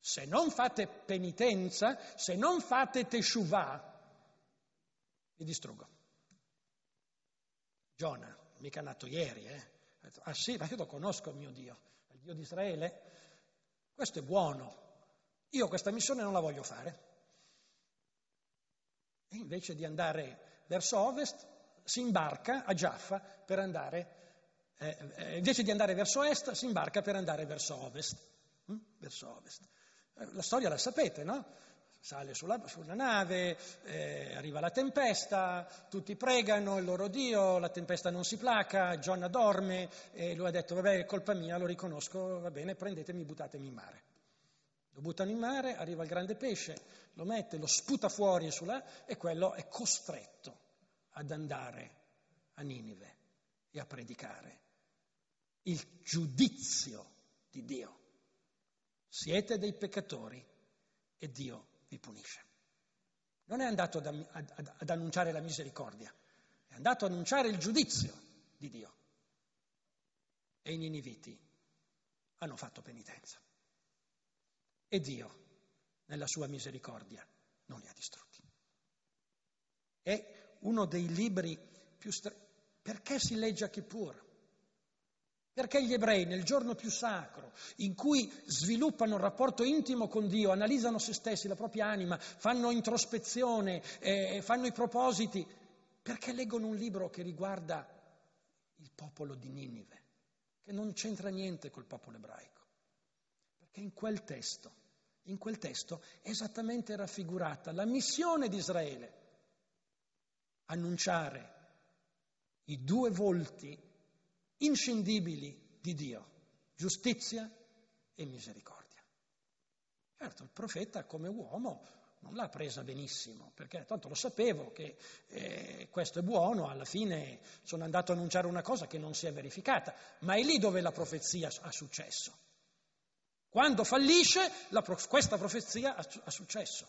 Se non fate penitenza, se non fate teshuvah, vi distruggo. Giona, mica nato ieri, eh? Ah sì, ma io lo conosco il mio Dio, il Dio di Israele. Questo è buono. Io questa missione non la voglio fare. E invece di andare verso ovest, si imbarca a Jaffa per andare, eh, eh, invece di andare verso est, si imbarca per andare verso ovest. Mm? Verso ovest. Eh, la storia la sapete, no? Sale sulla, sulla nave, eh, arriva la tempesta, tutti pregano il loro Dio, la tempesta non si placa, Gionna dorme e lui ha detto, vabbè, è colpa mia, lo riconosco, va bene, prendetemi, e buttatemi in mare. Lo buttano in mare, arriva il grande pesce, lo mette, lo sputa fuori sulla, e quello è costretto ad andare a Ninive e a predicare il giudizio di Dio. Siete dei peccatori e Dio vi punisce. Non è andato ad, ad, ad annunciare la misericordia, è andato ad annunciare il giudizio di Dio. E i niniviti hanno fatto penitenza. E Dio, nella sua misericordia, non li ha distrutti. E uno dei libri più... Stra... Perché si legge a Kippur? Perché gli ebrei nel giorno più sacro, in cui sviluppano un rapporto intimo con Dio, analizzano se stessi, la propria anima, fanno introspezione, eh, fanno i propositi, perché leggono un libro che riguarda il popolo di Ninive, che non c'entra niente col popolo ebraico? Perché in quel testo, in quel testo esattamente raffigurata la missione di Israele annunciare i due volti inscindibili di Dio, giustizia e misericordia. Certo, il profeta come uomo non l'ha presa benissimo, perché tanto lo sapevo che eh, questo è buono, alla fine sono andato a annunciare una cosa che non si è verificata, ma è lì dove la profezia ha successo. Quando fallisce, prof- questa profezia ha, ha successo,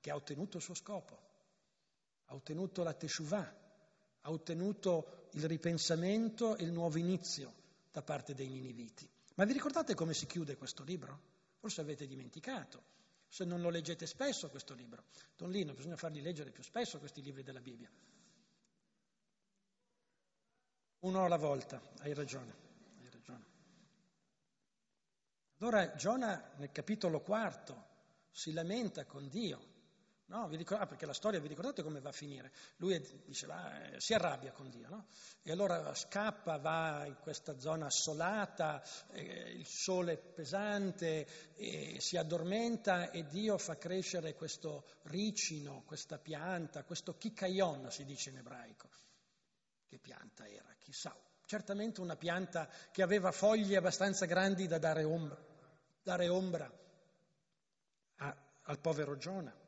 che ha ottenuto il suo scopo ha ottenuto la Teshuvah, ha ottenuto il ripensamento e il nuovo inizio da parte dei Niniviti. Ma vi ricordate come si chiude questo libro? Forse avete dimenticato, se non lo leggete spesso questo libro. Don Lino, bisogna farli leggere più spesso questi libri della Bibbia. Uno alla volta, hai ragione, hai ragione. Allora Giona nel capitolo quarto si lamenta con Dio No? Ricordate, ah, perché la storia vi ricordate come va a finire? Lui è, diceva, ah, eh, si arrabbia con Dio, no? E allora scappa, va in questa zona assolata, eh, il sole è pesante, eh, si addormenta e Dio fa crescere questo ricino, questa pianta, questo kikayon si dice in ebraico. Che pianta era? Chissà, certamente una pianta che aveva foglie abbastanza grandi da dare ombra, dare ombra a, al povero Giona.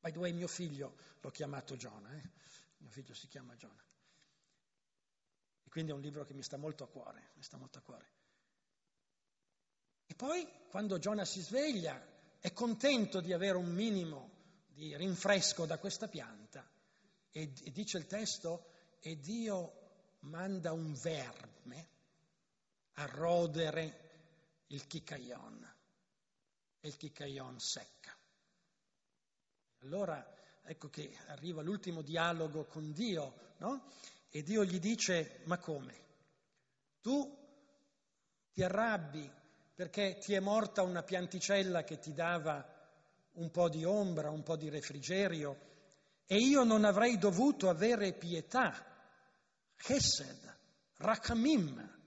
By the way, mio figlio l'ho chiamato Giona, eh? mio figlio si chiama Giona. E quindi è un libro che mi sta molto a cuore, mi sta molto a cuore. E poi, quando Giona si sveglia, è contento di avere un minimo di rinfresco da questa pianta e, e dice il testo, e Dio manda un verme a rodere il chicaion e il chicaion secca. Allora ecco che arriva l'ultimo dialogo con Dio, no? E Dio gli dice, ma come? Tu ti arrabbi perché ti è morta una pianticella che ti dava un po' di ombra, un po' di refrigerio, e io non avrei dovuto avere pietà, chesed, Rachamim,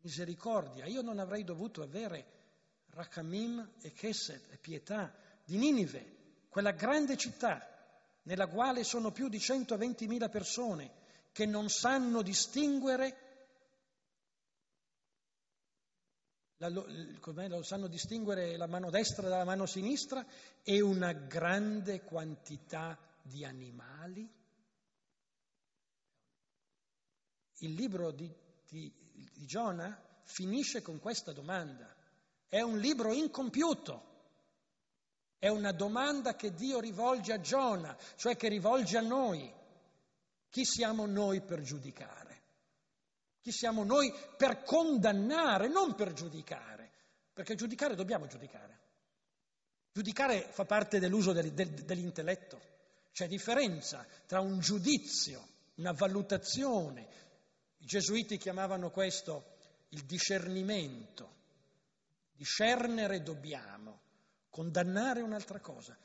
misericordia, io non avrei dovuto avere Rachamim e chesed e pietà di Ninive, quella grande città nella quale sono più di 120.000 persone che non sanno distinguere la, lo sanno distinguere la mano destra dalla mano sinistra e una grande quantità di animali. Il libro di, di, di Giona finisce con questa domanda. È un libro incompiuto. È una domanda che Dio rivolge a Giona, cioè che rivolge a noi. Chi siamo noi per giudicare? Chi siamo noi per condannare, non per giudicare? Perché giudicare dobbiamo giudicare. Giudicare fa parte dell'uso del, del, dell'intelletto. C'è differenza tra un giudizio, una valutazione. I gesuiti chiamavano questo il discernimento. Discernere dobbiamo condannare è un'altra cosa.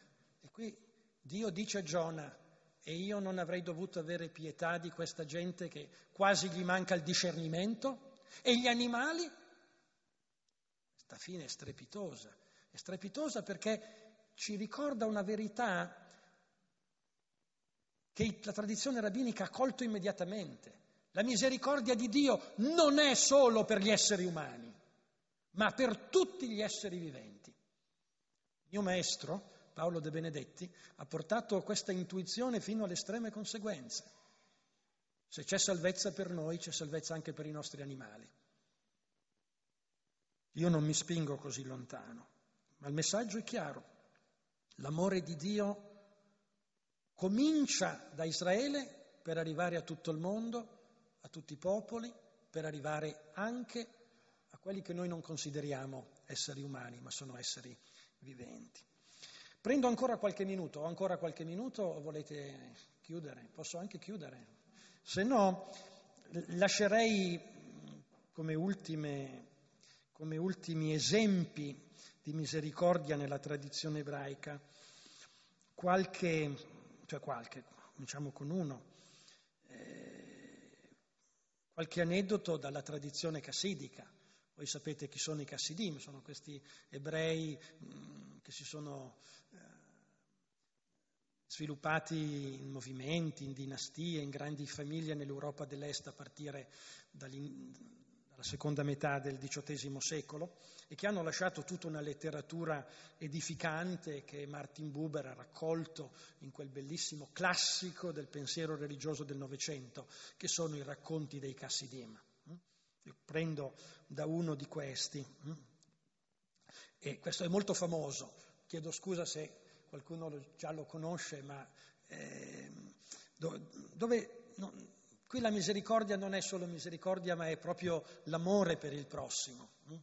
E qui Dio dice a Giona, e io non avrei dovuto avere pietà di questa gente che quasi gli manca il discernimento, e gli animali? Questa fine è strepitosa, è strepitosa perché ci ricorda una verità che la tradizione rabbinica ha colto immediatamente. La misericordia di Dio non è solo per gli esseri umani, ma per tutti gli esseri viventi mio maestro, Paolo De Benedetti, ha portato questa intuizione fino alle estreme conseguenze. Se c'è salvezza per noi, c'è salvezza anche per i nostri animali. Io non mi spingo così lontano, ma il messaggio è chiaro. L'amore di Dio comincia da Israele per arrivare a tutto il mondo, a tutti i popoli, per arrivare anche a quelli che noi non consideriamo esseri umani, ma sono esseri umani viventi. Prendo ancora qualche minuto, ho ancora qualche minuto o volete chiudere? Posso anche chiudere. Se no, lascerei mm, come, ultime, come ultimi esempi di misericordia nella tradizione ebraica qualche, cioè qualche, cominciamo con uno, eh, qualche aneddoto dalla tradizione cassidica. Voi sapete chi sono i Cassidim, sono questi ebrei mm, che si sono eh, sviluppati in movimenti, in dinastie, in grandi famiglie nell'Europa dell'Est a partire dalla seconda metà del XVIII secolo e che hanno lasciato tutta una letteratura edificante che Martin Buber ha raccolto in quel bellissimo classico del pensiero religioso del Novecento, che sono i racconti dei Cassidim. Prendo da uno di questi, mm? e questo è molto famoso, chiedo scusa se qualcuno già lo conosce, ma eh, dove, no, qui la misericordia non è solo misericordia, ma è proprio l'amore per il prossimo. Mm?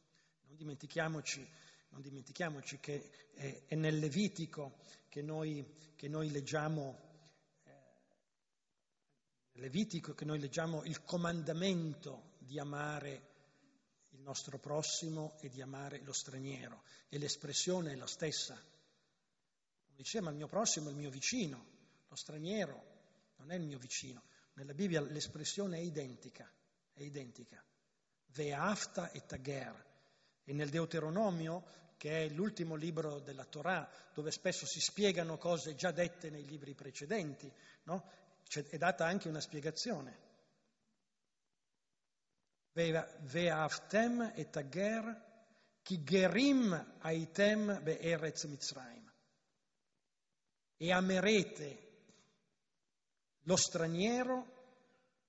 Non dimentichiamoci, non dimentichiamoci che è, è, nel Levitico che noi, che noi leggiamo. Eh, Levitico che noi leggiamo il comandamento di amare il nostro prossimo e di amare lo straniero. E l'espressione è la stessa. Uno dice, eh, ma il mio prossimo è il mio vicino, lo straniero non è il mio vicino. Nella Bibbia l'espressione è identica, è identica. Veafta e tager. E nel Deuteronomio, che è l'ultimo libro della Torah, dove spesso si spiegano cose già dette nei libri precedenti, no? è data anche una spiegazione. Ve'aftem et ager ki gerim aitem be'eretz Mitzrayim. E amerete lo straniero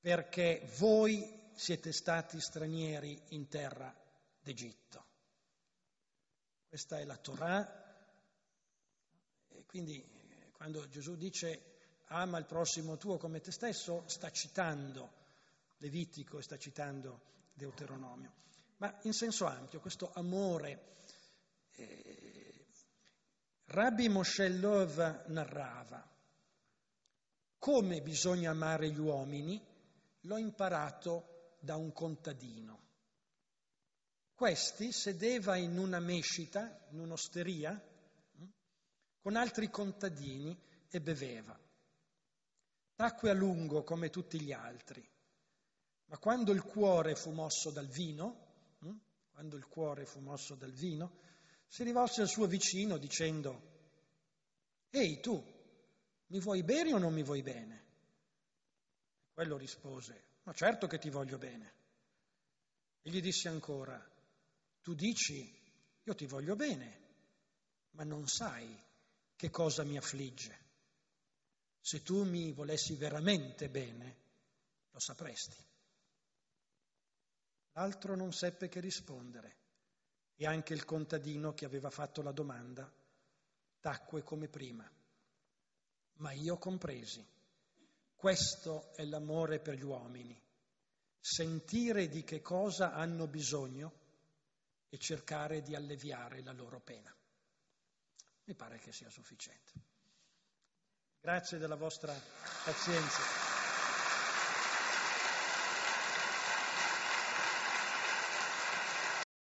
perché voi siete stati stranieri in terra d'Egitto. Questa è la Torah. E quindi eh, quando Gesù dice ama il prossimo tuo come te stesso, sta citando Levitico e sta citando Deuteronomio, ma in senso ampio questo amore. Eh, Rabbi Moshe Lov narrava come bisogna amare gli uomini, l'ho imparato da un contadino. Questi sedeva in una mescita, in un'osteria, hm, con altri contadini e beveva. Tacque a lungo come tutti gli altri. Ma quando il cuore fu mosso dal vino, hm? quando il cuore fu mosso dal vino, si rivolse al suo vicino dicendo, Ehi tu, mi vuoi bene o non mi vuoi bene? Quello rispose, Ma certo che ti voglio bene. E gli disse ancora, Tu dici, io ti voglio bene, ma non sai che cosa mi affligge. Se tu mi volessi veramente bene, lo sapresti. L'altro non seppe che rispondere e anche il contadino che aveva fatto la domanda tacque come prima. Ma io compresi. Questo è l'amore per gli uomini, sentire di che cosa hanno bisogno e cercare di alleviare la loro pena. Mi pare che sia sufficiente. Grazie della vostra pazienza.